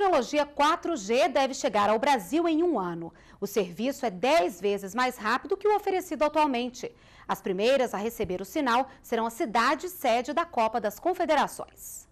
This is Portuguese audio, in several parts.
tecnologia 4G deve chegar ao Brasil em um ano. O serviço é 10 vezes mais rápido que o oferecido atualmente. As primeiras a receber o sinal serão a cidade sede da Copa das Confederações.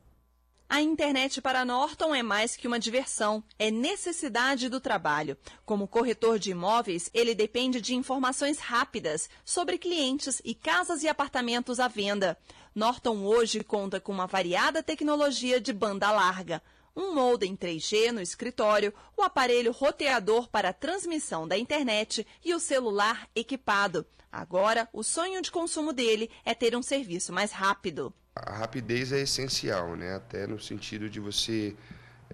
A internet para Norton é mais que uma diversão, é necessidade do trabalho. Como corretor de imóveis, ele depende de informações rápidas sobre clientes e casas e apartamentos à venda. Norton hoje conta com uma variada tecnologia de banda larga um modem 3G no escritório, o aparelho roteador para transmissão da internet e o celular equipado. Agora, o sonho de consumo dele é ter um serviço mais rápido. A rapidez é essencial, né? até no sentido de você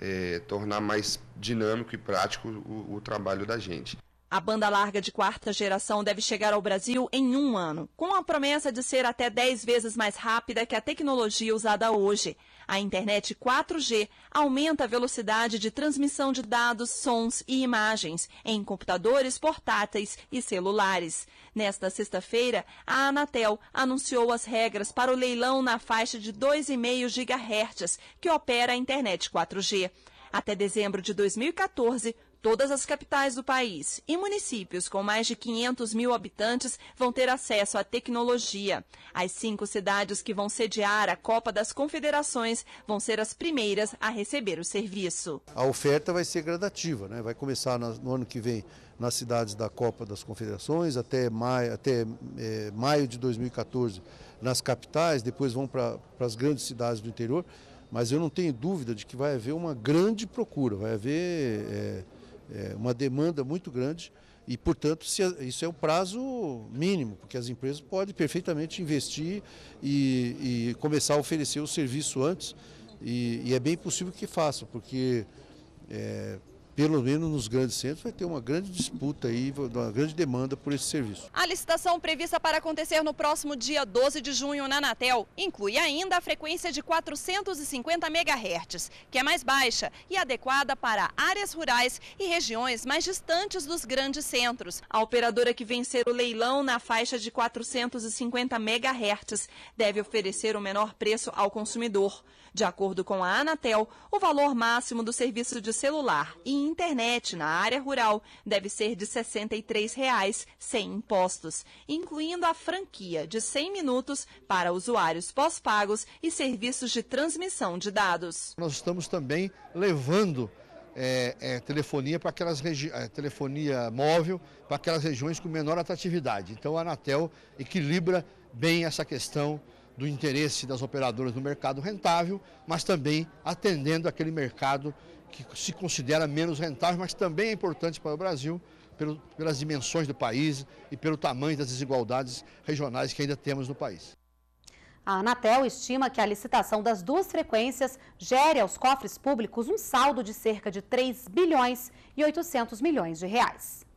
é, tornar mais dinâmico e prático o, o trabalho da gente. A banda larga de quarta geração deve chegar ao Brasil em um ano, com a promessa de ser até 10 vezes mais rápida que a tecnologia usada hoje. A internet 4G aumenta a velocidade de transmissão de dados, sons e imagens em computadores portáteis e celulares. Nesta sexta-feira, a Anatel anunciou as regras para o leilão na faixa de 2,5 GHz que opera a internet 4G. Até dezembro de 2014, Todas as capitais do país e municípios com mais de 500 mil habitantes vão ter acesso à tecnologia. As cinco cidades que vão sediar a Copa das Confederações vão ser as primeiras a receber o serviço. A oferta vai ser gradativa, né? vai começar no ano que vem nas cidades da Copa das Confederações, até maio, até, é, maio de 2014 nas capitais, depois vão para as grandes cidades do interior. Mas eu não tenho dúvida de que vai haver uma grande procura, vai haver. É, é, uma demanda muito grande e, portanto, se, isso é um prazo mínimo, porque as empresas podem perfeitamente investir e, e começar a oferecer o serviço antes. E, e, é bem possível que façam, porque é, pelo menos nos grandes centros, vai ter uma grande disputa aí, uma grande demanda por esse serviço. A licitação prevista para acontecer no próximo dia 12 de junho na Anatel inclui ainda a frequência de 450 MHz, que é mais baixa e adequada para áreas rurais e regiões mais distantes dos grandes centros. A operadora que vencer o leilão na faixa de 450 MHz deve oferecer o menor preço ao consumidor. De acordo com a Anatel, o valor máximo do serviço de celular e internet na área rural deve ser de R$ 63,00 sem impostos, incluindo a franquia de 100 minutos para usuários pós-pagos e serviços de transmissão de dados. Nós estamos também levando é, é, telefonia para aquelas é, telefonia móvel para aquelas regiões com menor atratividade. Então a Anatel equilibra bem essa questão do interesse das operadoras no mercado rentável, mas também atendendo aquele mercado que se considera menos rentável, mas também é importante para o Brasil pelo, pelas dimensões do país e pelo tamanho das desigualdades regionais que ainda temos no país. A Anatel estima que a licitação das duas frequências gere aos cofres públicos um saldo de cerca de 3 bilhões e 800 milhões de reais.